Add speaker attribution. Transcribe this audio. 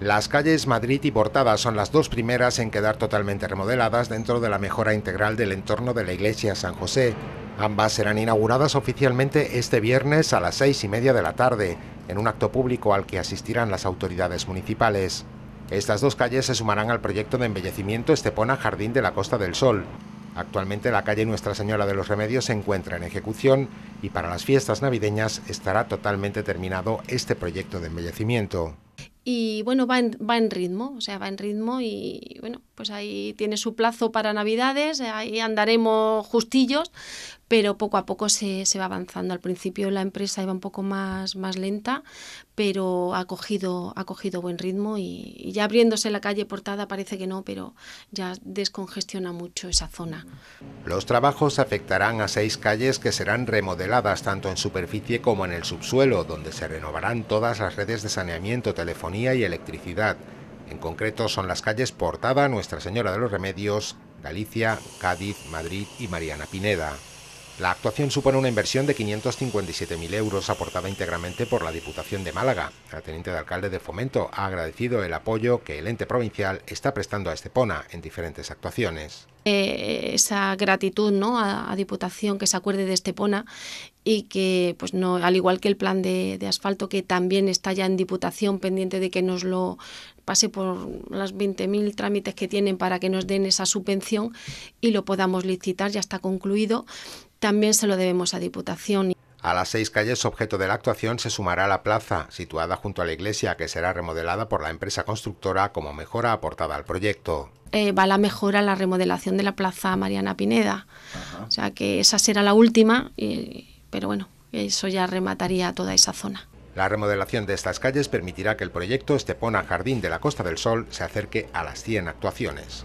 Speaker 1: Las calles Madrid y Portada son las dos primeras en quedar totalmente remodeladas dentro de la mejora integral del entorno de la iglesia San José. Ambas serán inauguradas oficialmente este viernes a las seis y media de la tarde, en un acto público al que asistirán las autoridades municipales. Estas dos calles se sumarán al proyecto de embellecimiento Estepona Jardín de la Costa del Sol. Actualmente la calle Nuestra Señora de los Remedios se encuentra en ejecución y para las fiestas navideñas estará totalmente terminado este proyecto de embellecimiento.
Speaker 2: Y bueno, va en, va en ritmo, o sea, va en ritmo y bueno, pues ahí tiene su plazo para Navidades, ahí andaremos justillos, pero poco a poco se, va avanzando. Al principio la empresa iba un poco más, lenta, pero ha cogido, ha cogido buen ritmo y, y, ya abriéndose la calle portada parece que no, pero ya descongestiona mucho esa zona.
Speaker 1: Los trabajos afectarán a seis calles que serán remodeladas tanto en superficie como en el subsuelo, donde se renovarán todas las redes de saneamiento, telefonía y electricidad. En concreto son las calles Portaba, Nuestra Señora de los Remedios, Galicia, Cádiz, Madrid y Mariana Pineda. La actuación supone una inversión de 557.000 euros aportada íntegramente por la Diputación de Málaga. La teniente de alcalde de Fomento ha agradecido el apoyo que el ente provincial está prestando a Estepona en diferentes actuaciones.
Speaker 2: Eh, esa gratitud ¿no? a, Diputación que se acuerde de Estepona y que, pues no, al igual que el plan de, de asfalto que también está ya en Diputación pendiente de que nos lo pase por los 20.000 trámites que tienen para que nos den esa subvención y lo podamos licitar, ya está concluido también se lo debemos a Diputación.
Speaker 1: A las seis calles objeto de la actuación se sumará la plaza, situada junto a la iglesia, que será remodelada por la empresa constructora como mejora aportada al proyecto.
Speaker 2: Eh, va la mejora la remodelación de la plaza Mariana Pineda. O sea que esa será la última, pero bueno, eso ya remataría toda esa zona.
Speaker 1: La remodelación de estas calles permitirá que el proyecto Estepona Jardín de la Costa del Sol se acerque a las 100 actuaciones.